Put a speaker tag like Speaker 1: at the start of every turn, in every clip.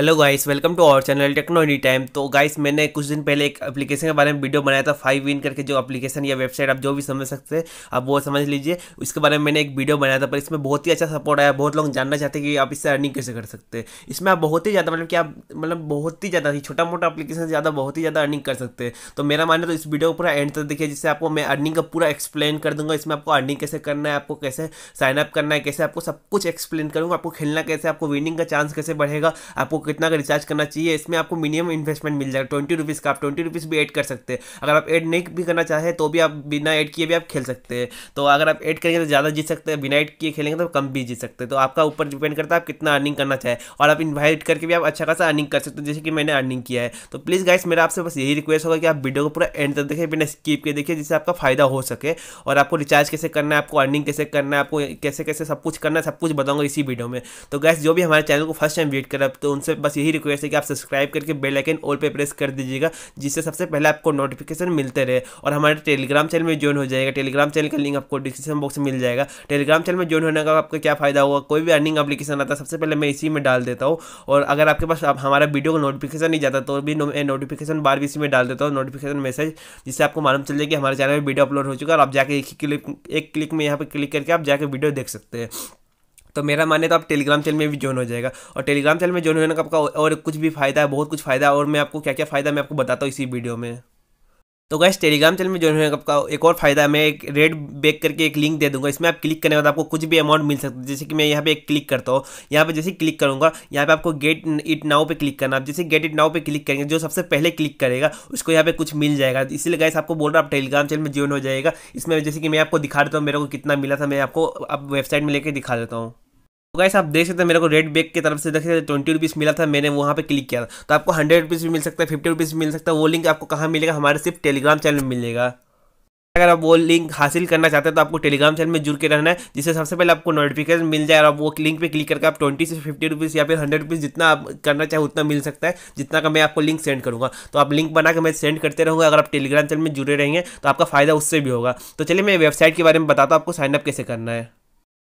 Speaker 1: hello guys welcome to our channel technology time तो guys मैंने कुछ दिन पहले एक एप्लीकेशन के बारे में वीडियो बनाया था फाइव विन करके जो एप्लीकेशन या वेबसाइट आप जो भी समझ सकते हैं आप वो समझ लीजिए उसके बारे में मैंने एक वीडियो बनाया था पर इसमें बहुत ही अच्छा सपोर्ट आया बहुत लोग जानना चाहते हैं कि आप इससे अर्निंग कैसे कर सकते हैं इसमें आप बहुत ही ज़्यादा मतलब कि आप मतलब बहुत ही ज़्यादा छोटा मोटा अपलीकेशन ज़्यादा बहुत ही ज़्यादा अर्निंग कर सकते हैं तो मेरा मानना तो इस वीडियो को पूरा एंड तक देखिए जिससे आपको मैं अर्निंग का पूरा एक्सप्लेन कर दूँगा इसमें आपको अर्निंग कैसे करना है आपको कैसे साइनअप करना है कैसे आपको सब कुछ एक्सप्लेन करूँगा आपको खेलना कैसे आपको विनिंग का चांस कैसे बढ़ेगा आपको कितना का रिचार्ज करना चाहिए इसमें आपको मिनिमम इन्वेस्टमेंट मिल जाएगा ट्वेंटी रुपीज़ का आप ट्वेंटी रुपीज़ भी ऐड कर सकते हैं अगर आप ऐड नहीं भी करना चाहें तो भी आप बिना ऐड किए भी आप खेल सकते हैं तो अगर आप ऐड करेंगे तो ज़्यादा जीत सकते हैं बिना ऐड किए खेलेंगे तो कम भी जीत सकते हैं तो आपका ऊपर डिपेंड करता है आप कितना अर्निंग करना चाहें और आप इन्वाइट करके भी आप अच्छा खासा अर्निंग कर सकते हो जैसे कि मैंने अर्निंग किया है तो प्लीज़ गाइस मेरा आपसे बस यही रिक्वेस्ट होगा कि आप वीडियो को पूरा एंड तक देखें बिना स्कीप के देखिए जिससे आपका फायदा हो सके और आपको रिचार्ज कैसे करना है आपको अर्निंग कैसे करना है आपको कैसे कैसे सब कुछ करना है सब कुछ बताऊंगा इसी वीडियो में तो गैस जो भी हमारे चैनल को फर्स्ट टाइम विजिट हैं तो उनसे आपसे बस यही रिक्वेस्ट है कि आप सब्सक्राइब करके बेल आइकन ऑल पे प्रेस कर दीजिएगा जिससे सबसे पहले आपको नोटिफिकेशन मिलते रहे और हमारे टेलीग्राम चैनल में ज्वाइन हो जाएगा टेलीग्राम चैनल का लिंक आपको डिस्क्रिप्शन बॉक्स में मिल जाएगा टेलीग्राम चैनल में ज्वाइन होने का आपको क्या फायदा होगा कोई भी अर्निंग एप्लीकेशन आता है सबसे पहले मैं इसी में डाल देता हूँ और अगर आपके पास हमारा वीडियो का नोटिफिकेशन नहीं जाता तो भी नोटिफिकेशन बार भी इसी में डाल देता हूँ नोटिफिकेशन मैसेज जिससे आपको मालूम चल जाए कि हमारे चैनल में वीडियो अपलोड हो चुका है और आप जाके एक क्लिक एक क्लिक में यहाँ पर क्लिक करके आप जाके वीडियो देख सकते हैं तो मेरा माने तो आप टेलीग्राम चैनल में भी ज्वाइन हो जाएगा और टेलीग्राम चैनल में ज्वाइन होने का आपका और कुछ भी फायदा है बहुत कुछ फायदा है और मैं आपको क्या क्या फ़ायदा मैं आपको बताता हूँ इसी वीडियो में तो गैस टेलीग्राम चैनल में ज्वाइन है आपका एक और फायदा मैं एक रेड बैक करके एक लिंक दे दूंगा इसमें आप क्लिक करने के बाद आपको कुछ भी अमाउंट मिल सकता है जैसे कि मैं यहाँ पे एक क्लिक करता हूँ यहाँ पे जैसे क्लिक करूँगा यहाँ पे आपको गेट इट नाउ पे क्लिक करना आप जैसे गेट इट नाउ पे क्लिक करेंगे जो सबसे पहले क्लिक करेगा उसको यहाँ पे कुछ मिल जाएगा इसीलिए गैस आपको बोल रहा आप टेलीग्राम चैनल में ज्वाइन हो जाएगा इसमें जैसे कि मैं आपको दिखा देता हूँ मेरे को कितना मिला था मैं आपको अब वेबसाइट में लेकर दिखा देता हूँ तो गाइस आप देख सकते हैं मेरे को रेड बैग की तरफ से देख सकते ट्वेंटी रुपीज़ मिला था मैंने वहाँ पे क्लिक किया था तो आपको हंड्रेड रुपीज़ भी मिल सकता है फिफ्टी रुपीज़ मिल सकता है वो लिंक आपको कहाँ मिलेगा हमारे सिर्फ टेलीग्राम चैनल में मिलेगा अगर आप वो लिंक हासिल करना चाहते हैं तो आपको टेलीग्राम चैनल में जुड़ के रहना है जिससे सबसे पहले आपको नोटिफिकेशन मिल जाए और आप वो लिंक पे क्लिक करके आप ट्वेंटी से फिफ्टी रुपीज़ या फिर हंड्रेड रुपीज़ जितना आप करना चाहे उतना मिल सकता है जितना का मैं आपको लिंक सेंड करूँगा तो आप लिंक बना के मैं सेंड करते रहूँगा अगर आप टेलीग्राम चैनल में जुड़े रहेंगे तो आपका फायदा उससे भी होगा तो चलिए मैं वेबसाइट के बारे में बताता हूँ आपको साइनअप कैसे करना है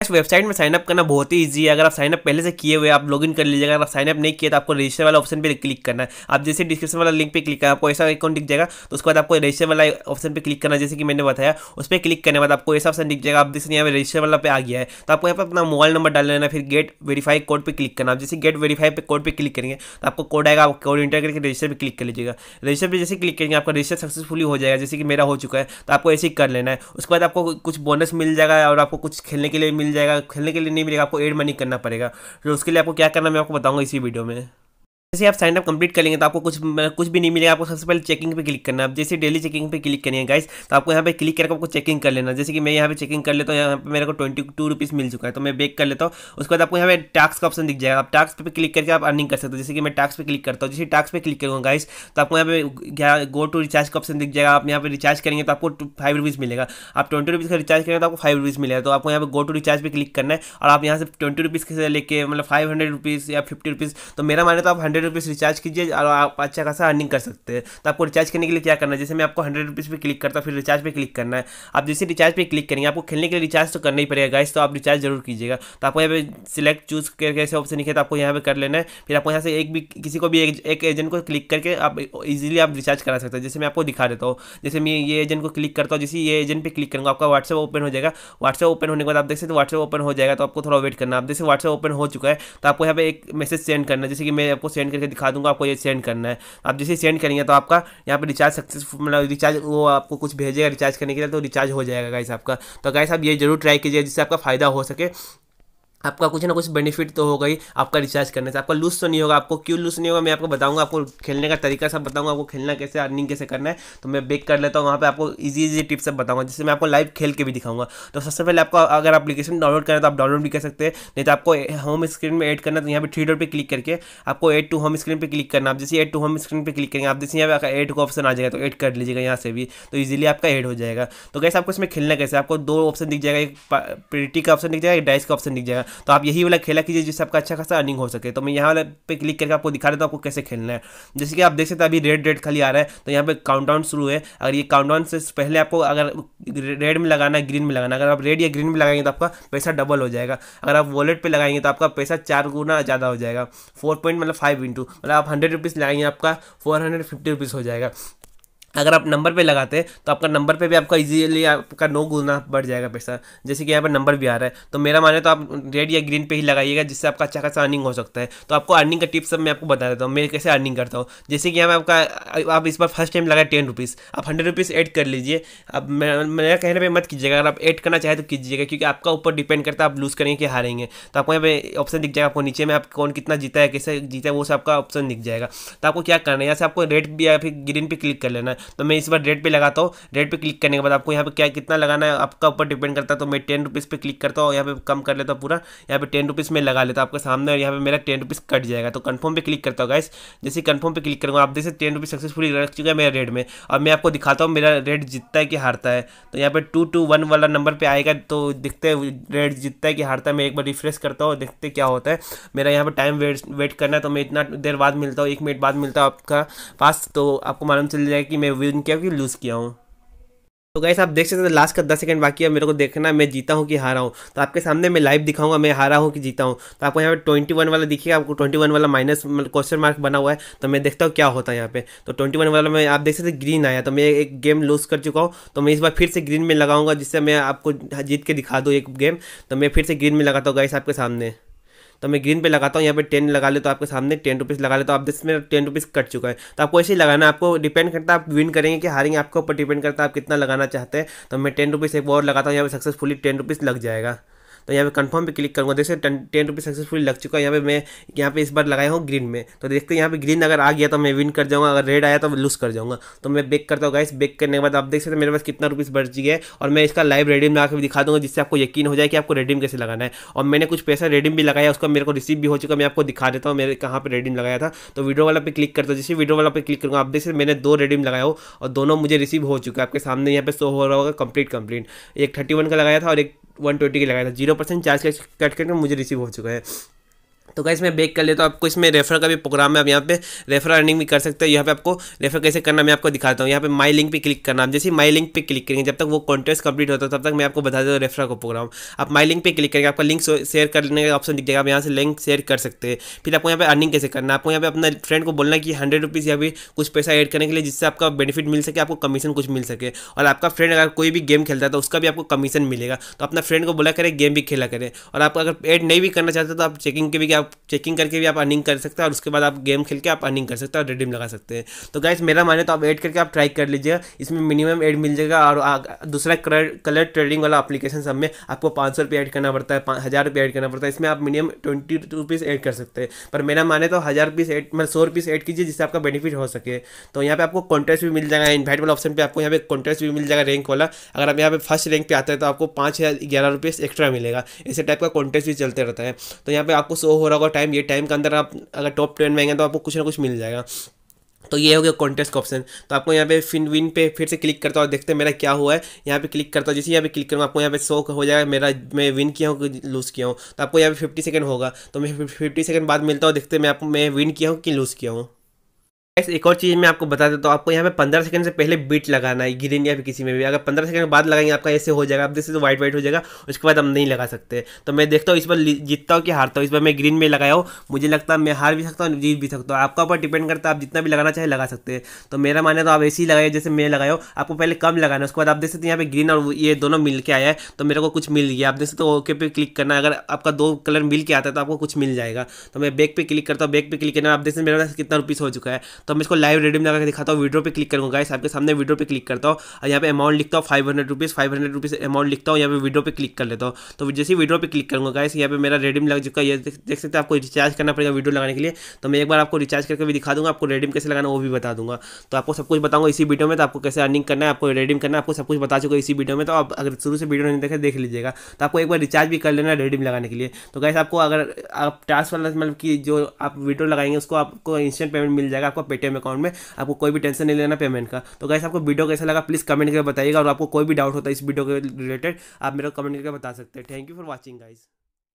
Speaker 1: इस वेबसाइट में साइनअप करना बहुत ही ईजी है अगर आप साइनअप पहले से किए हुए आप लॉगिन कर लीजिएगा अगर आप साइनअप नहीं किया तो आपको रजिस्टर वाला ऑप्शन पे क्लिक करना है आप जैसे डिस्क्रिप्शन वाला लिंक पे क्लिक करें आपको ऐसा अकाउंट दिख जाएगा तो उसके बाद आपको रजिस्टर वाला ऑप्शन पे क्लिक करना जैसे कि मैंने बताया उस पर क्लिक करने बाद आपको ऐसा ऑप्शन दिख जाएगा आप जैसे यहाँ पर रजिस्टर वाला पे आ गया है तो आपको यहाँ पर अपना मोबाइल नंबर डाल लेना फिर गेट वेरीफाई कोड पर क्लिक करना आप जैसे गेट वेरीफाई पर कोड पर क्लिक करेंगे तो आपको कोड आएगा आप कोड इंटर करके रजिस्टर पर क्लिक कर लीजिएगा रजिस्टर पर जैसे क्लिक करेंगे आपका रजिस्टर सक्सेसफुली हो जाएगा जैसे कि मेरा हो चुका है तो आपको ऐसे ही कर लेना है उसके बाद आपको कुछ बोनस मिल जाएगा और आपको कुछ खेलने के लिए मिल मिल जाएगा खेलने के लिए नहीं मिलेगा आपको एड मनी करना पड़ेगा तो उसके लिए आपको क्या करना मैं आपको बताऊँगा इसी वीडियो में जैसे आप साइन अप कंप्लीट कर लेंगे तो आपको कुछ मतलब कुछ भी नहीं मिलेगा आपको सबसे पहले चेकिंग पे क्लिक करना है जैसे डेली चेकिंग पे क्लिक करेंगे गाइस तो आपको यहाँ पे क्लिक करके आपको चेकिंग कर लेना जैसे कि मैं यहाँ पे चेकिंग कर लेता हूँ यहाँ पे मेरे को ट्वेंटी टू रुपीज़ मिल चुका है तो मैं बेक कर लेता हूँ उसके बाद आपको यहाँ पे टास्क का ऑप्शन दिख जाएगा आप टास्क पे क्लिक करके आप अर्निंग कर सकते हो जैसे कि मैं टास्क पर क्लिक करता हूँ जैसे टास्क पर क्लिक करूँगा गाइस तो आपको यहाँ पे गो टू रिचार्ज का ऑप्शन दिख जाएगा आप यहाँ पे रिचार्ज करेंगे तो आपको फाइव रुपीज़ मिलेगा आप ट्वेंटी रुपीज़ का रिचार्ज करेंगे तो आपको फाइव रुपीज़ मिलेगा तो आपको यहाँ पे गो टू रिचार्ज पर क्लिक करना है और आप यहाँ से ट्वेंटी रुपीज़ के लेके मतलब फाइव हंड्रेड रुपीज़ या फिफ्टी रुपीज़ तो मेरा माने तो आप हंड्रेड हंड्रेड रुपीज़ रिचार्ज कीजिए और आप अच्छा खासा अर्निंग कर सकते हैं तो आपको रिचार्ज करने के लिए क्या करना है जैसे मैं आपको हंड्रेड रुपीज़ पर क्लिक करता हूँ फिर रिचार्ज पर क्लिक करना है आप जैसे रिचार्ज पर क्लिक करेंगे आपको खेलने के लिए रिचार्ज तो करना ही पड़ेगा गाइस तो आप रिचार्ज जरूर कीजिएगा तो आपको यहाँ पर सिलेक्ट चूज करके ऐसे ऑप्शन लिखे तो आपको यहाँ पर कर लेना है फिर आपको यहाँ से एक भी किसी को भी एक, एजेंट को क्लिक करके आप इजिली आप रिचार्ज करा सकते हैं जैसे मैं आपको दिखा देता हूँ जैसे मैं ये एजेंट को क्लिक करता हूँ जैसे ये एजेंट पर क्लिक करूँगा आपका व्हाट्सअप ओपन हो जाएगा व्हाट्सअप ओपन होने के बाद आप देख सकते व्हाट्सअप ओपन हो जाएगा तो आपको थोड़ा वेट करना आप जैसे व्हाट्सअप ओपन हो चुका है तो आपको यहाँ पे एक मैसेज सेंड करना जैसे कि मैं आपको सेंड सेंड करके दिखा दूंगा आपको ये सेंड करना है आप जैसे सेंड करेंगे तो आपका यहाँ पर रिचार्ज सक्सेसफुल मतलब रिचार्ज वो आपको कुछ भेजेगा रिचार्ज करने के लिए तो रिचार्ज हो जाएगा गाइस आपका तो गाइस आप ये जरूर ट्राई कीजिए जिससे आपका फ़ायदा हो सके आपका कुछ ना कुछ बेनिफिट तो होगा ही आपका रिचार्ज करने से आपका लूज तो नहीं होगा आपको क्यों लूज नहीं होगा मैं आपको बताऊंगा आपको खेलने का तरीका सब बताऊंगा आपको खेलना कैसे अर्निंग कैसे करना है तो मैं बेक कर लेता हूँ वहाँ पे आपको इजी इजी टिप्स सब बताऊंगा जिससे मैं आपको लाइव खेल के भी दिखाऊंगा तो सबसे पहले आपको अगर एप्लीकेशन डाउनलोड करें तो आप डाउनलोड भी कर सकते हैं नहीं तो आपको होम स्क्रीन में एड करना तो यहाँ पर थ्री डॉट पर क्लिक करके आपको एड टू होम स्क्रीन पर क्लिक करना आप जैसे एड टू होम स्क्रीन पर क्लिक करेंगे आप जैसे यहाँ पर एड का ऑप्शन आ जाएगा तो एड कर लीजिएगा यहाँ से भी तो ईजिली आपका एड हो जाएगा तो कैसे आपको इसमें खेलना कैसे आपको दो ऑप्शन दिख जाएगा एक प्रिटी का ऑप्शन दिख जाएगा एक डाइस का ऑप्शन दिख जाएगा तो आप यही वाला खेला कीजिए जिससे आपका अच्छा खासा अर्निंग हो सके तो मैं यहाँ वाले पे क्लिक करके आपको दिखा देता हूँ आपको कैसे खेलना है जैसे कि आप देख सकते हैं अभी रेड रेड खाली आ रहा है तो यहाँ पे काउंट शुरू है अगर ये काउंट से पहले आपको अगर रेड में लगाना है ग्रीन में लगाना अगर आप रेड या ग्रीन में लगाएंगे तो आपका पैसा डबल हो जाएगा अगर आप वॉलेट पर लगाएंगे तो आपका पैसा चार गुना ज़्यादा हो जाएगा फोर पॉइंट मतलब फाइव इंटू मतलब आप हंड्रेड रुपीज़ लगाएंगे आपका फोर हंड्रेड फिफ्टी रुपीज़ हो जाएगा अगर आप नंबर पे लगाते हैं तो आपका नंबर पे भी आपका इजीली आपका नौ गुना बढ़ जाएगा पैसा जैसे कि यहाँ पर नंबर भी आ रहा है तो मेरा माने तो आप रेड या ग्रीन पे ही लगाइएगा जिससे आपका अच्छा खासा अर्निंग हो सकता है तो आपको अर्निंग का टिप सब मैं आपको बता देता हूँ मैं कैसे अर्निंग करता हूँ जैसे कि यहाँ पर आपका आप इस बार फर्स्ट टाइम लगाए टेन रुपीज़ आप हंड्रेड रुपीज़ एड कर लीजिए अब मेरा कहने पर मत कीजिएगा अगर आप एड करना चाहे तो कीजिएगा क्योंकि आपका ऊपर डिपेंड करता है आप लूज़ करेंगे कि हारेंगे तो आपको यहाँ पे ऑप्शन दिख जाएगा आपको नीचे में आप कौन कितना जीता है कैसे जीता है वो सब आपका ऑप्शन दिख जाएगा तो आपको क्या करना है यहाँ से आपको रेड भी या फिर ग्रीन पर क्लिक कर लेना है तो मैं इस बार रेट पर लगाता हूँ रेट पर क्लिक करने के बाद आपको यहाँ पर क्या कितना लगाना है आपका ऊपर डिपेंड करता है तो मैं टेन रुपीज़ पर क्लिक करता हूँ यहाँ पर कम कर लेता हूँ पूरा यहाँ पर टेन रुपीज़ में लगा लेता आपके सामने और यहाँ पर मेरा टेन रुपीज़ कट जाएगा तो कन्फर्म पर क्लिक करता हूँ गाइस जैसे कन्फर्म पर क्लिक करूँगा आप देखिए टेन रुपीज़ सक्सेसफुली रख चुका है मेरे रेट में और मैं आपको दिखाता हूँ मेरा रेट जितता है कि हारता है तो यहाँ पर टू टू वन वाला नंबर पर आएगा तो दिखते रेट जितता है कि हारता है मैं एक बार रिफ्रेश करता हूँ देखते क्या होता है मेरा यहाँ पर टाइम वेट वेट करना है तो मैं इतना देर बाद मिलता हूँ एक मिनट बाद मिलता हूँ आपका पास तो आपको मालूम चल जाएगा कि मैं मैं विन किया कि लूज़ किया हूँ तो गाइस आप देख सकते हैं लास्ट का दस सेकंड बाकी है मेरे को देखना मैं जीता हूँ कि हारा हूँ तो आपके सामने मैं लाइव दिखाऊंगा मैं हारा हूँ कि जीता हूँ तो आपको यहाँ पे ट्वेंटी वन वाला दिखेगा आपको ट्वेंटी वन वाला माइनस क्वेश्चन मार्क बना हुआ है तो मैं देखता हूँ क्या होता है यहाँ पे तो ट्वेंटी वन वाला मैं आप देख सकते ग्रीन आया तो मैं एक गेम लूज़ कर चुका हूँ तो मैं इस बार फिर से ग्रीन में लगाऊंगा जिससे मैं आपको जीत के दिखा दूँ एक गेम तो मैं फिर से ग्रीन में लगाता हूँ गाइस आपके सामने तो मैं ग्रीन पे लगाता हूँ यहाँ पे टेन लगा ले तो आपके सामने टेन रुपीज़ लगा ले तो आप दस में टेन रुपीज़ कट चुका है तो आपको ऐसे ही लगाना आपको डिपेंड करता है आप विन करेंगे कि हारेंगे आपके ऊपर डिपेंड करता है आप कितना लगाना चाहते हैं तो मैं टेन रुपीज़ एक और लगाता हूँ यहाँ पे सक्सेसफुली टेन रुपीज़ लग जाएगा तो यहाँ पे कंफर्म पे क्लिक करूँगा देखिए टेन रुपीज़ सक्सेसफुली लग चुका है यहाँ पे मैं यहाँ पे इस बार लगाया हूँ ग्रीन में तो देखते हैं यहाँ पे ग्रीन अगर आ गया तो मैं विन कर जाऊँगा अगर रेड आया तो लूज़ कर जाऊँगा तो मैं बेक करता हूँ गाइस बेक करने के बाद आप देख सकते हैं मेरे पास कितना रुपीज़ बच गया है और मैं इसका लाइव रेडीम में भी दिखा दूँगा जिससे आपको यकीन हो जाए कि आपको रेडीम कैसे लगाना है और मैंने कुछ पैसा रेडीम भी लगाया उसका मेरे को रिसीव भी हो चुका मैं आपको दिखा देता हूँ मेरे कहाँ पर रेडीम लगाया था तो वीडियो वाला पे क्लिक करता हूँ जैसे वीडियो वाला पे क्लिक करूँगा आप देख सकते मैंने दो रेडीम लगाया हो और दोनों मुझे रिसीव हो चुका है आपके सामने यहाँ पे शो हो रहा होगा कंप्लीट कंप्लीट एक थर्टी वन का लगाया था और एक वन ट्वेंटी का लगाया था जीरो परसेंट चार्ज कट करके मुझे रिसीव हो चुका है तो गाइस मैं बेक कर लेता हूँ आपको इसमें रेफर का भी प्रोग्राम है आप यहाँ पे रेफर अर्निंग भी कर सकते हो यहाँ पे आपको रेफर कैसे करना मैं आपको दिखाता हूँ यहाँ पे माई लिंक पे क्लिक करना आप जैसे माई लिंक पे क्लिक करेंगे जब तक वो कॉन्टेस्ट कंप्लीट होता है तब तक मैं आपको बता देता हूँ रेफर का प्रोग्राम आप माई लिंक पे क्लिक करेंगे आपका लिंक शेयर करने का ऑप्शन दिख जाएगा आप यहाँ से लिंक शेयर कर सकते हैं फिर आपको यहाँ पर अर्निंग कैसे करना आपको यहाँ पे अपने फ्रेंड को बोलना कि हंड्रेड रुपीज़ या भी कुछ पैसा एड करने के लिए जिससे आपका बेनिफिट मिल सके आपको कमीशन कुछ मिल सके और आपका फ्रेंड अगर कोई भी गेम खेलता है तो उसका भी आपको कमीशन मिलेगा तो अपना फ्रेंड को बोला करें गेम भी खेला करें और आप अगर एड नहीं भी करना चाहते तो आप चेकिंग के भी आप चेकिंग करके भी आप अर्निंग कर सकते हैं और उसके बाद आप गेम खेल के आप अर्निंग कर सकते हैं और रिडीम लगा सकते हैं तो गाइस मेरा माने तो आप ऐड करके आप ट्राई कर लीजिए इसमें मिनिमम ऐड मिल जाएगा और दूसरा कलर ट्रेडिंग वाला अपलीकेशन सब में आपको पाँच सौ रुपये एड करना पड़ता है हज़ार रुपये ऐड करना पड़ता है इसमें आप मिनिमम ट्वेंटी रुपीज़ ऐड कर सकते हैं पर मेरा माने तो हज़ार रुपीज़ एड मतलब सौ रुपीज़ एड कीजिए जिससे आपका बेनिफिट हो सके तो यहाँ पे आपको कॉन्टेस्ट भी मिल जाएगा इन्वाइट वाला ऑप्शन पे आपको यहाँ पे कॉन्टेस्ट भी मिल जाएगा रैंक वाला अगर आप यहाँ पे फर्स्ट रैंक पे आते हैं तो आपको पाँच हज़ार ग्यारह रुपीज़ एक्स्ट्रा मिलेगा इसी टाइप का कॉन्टेस्ट भी चलते रहता है तो यहाँ पर आपको शो हो रहा होगा टाइम ये टाइम के अंदर आप अगर टॉप टेन में आएंगे तो आपको कुछ ना कुछ मिल जाएगा तो ये हो गया कॉन्टेस्ट का ऑप्शन तो आपको यहाँ पे फिन विन पे फिर से क्लिक करता हूँ देखते हैं मेरा क्या हुआ है यहाँ पे क्लिक करता हूँ जैसे यहाँ पे क्लिक करूँगा आपको यहाँ पे शो हो जाएगा मेरा मैं विन किया हूँ कि लूज़ किया हूँ तो आपको यहाँ पे फिफ्टी सेकंड होगा तो मैं फिफ्टी सेकंड बाद मिलता हूँ देखते मैं आपको मैं विन किया हूँ कि लूज़ किया हूँ एक और चीज़ मैं आपको बता देता हूँ आपको यहाँ पे पंद्रह सेकंड से पहले बीट लगाना है ग्रीन या फिर किसी में भी अगर पंद्रह सेकंड बाद लगाएंगे आपका ऐसे हो जाएगा आप देखते तो वाइट वाइट हो जाएगा उसके बाद हम नहीं लगा सकते तो मैं देखता हूँ इस बार जीतता हूँ कि हारता हूँ इस बार मैं ग्रीन में लगाया हूँ मुझे लगता है मैं हार भी सकता हूँ जीत भी सकता हूँ आपका ऊपर डिपेंड करता है आप जितना भी लगाना चाहे लगा सकते हैं तो मेरा मानना तो आप ऐसे ही लगाए जैसे मैं लगाया आपको पहले कम लगाना उसके बाद आप देख सकते यहाँ पे ग्रीन और ये दोनों मिल के आया है तो मेरे को कुछ मिल गया आप देख सकते हो ओके पे क्लिक करना अगर आपका दो कलर मिल के आता है तो आपको कुछ मिल जाएगा तो मैं बैक पे क्लिक करता हूँ बैक पे क्लिक करना आप देख सकते मेरे पास कितना रुपीस हो चुका है तो मैं इसको लाइव रेडियम लगा के दिखाता हूँ वीडियो पर क्लिक करूँगा गाइस आपके सामने वीडियो पर क्लिक करता हूँ और यहाँ पे अमाउंट लिखता हूँ five hundred rupees five hundred rupees amount लिखता हूँ यहाँ पे वीडियो पे क्लिक कर लेता हूँ तो जैसे ही वीडियो पे क्लिक करूँगा गाइस यहाँ पे मेरा रेडियम लग चुका है ये देख सकते हैं आपको रिचार्ज करना पड़ेगा वीडियो लगाने के लिए तो मैं एक बार आपको रिचार्ज करके भी दिखा दूँगा आपको रेडियम कैसे लगाना वो भी बता दूँगा तो आपको सब कुछ बताऊँगा इसी वीडियो में तो आपको कैसे अर्निंग करना है आपको रेडियम करना है आपको सब कुछ बता चुका इसी वीडियो में तो आप अगर शुरू से वीडियो नहीं देखे देख लीजिएगा तो आपको एक बार रिचार्ज भी कर लेना रेडियम लगाने के लिए तो गैस आपको अगर आप टास्क वाला मतलब कि जो आप वीडियो लगाएंगे उसको आपको इंस्टेंट पेमेंट मिल जाएगा आपको पेटीएम अकाउंट में आपको कोई भी टेंशन नहीं लेना पेमेंट का तो गाइस आपको वीडियो कैसा लगा प्लीज़ कमेंट करके बताइएगा और आपको कोई भी डाउट होता है इस वीडियो के रिलेटेड आप मेरे को कमेंट करके बता सकते हैं thank you for watching guys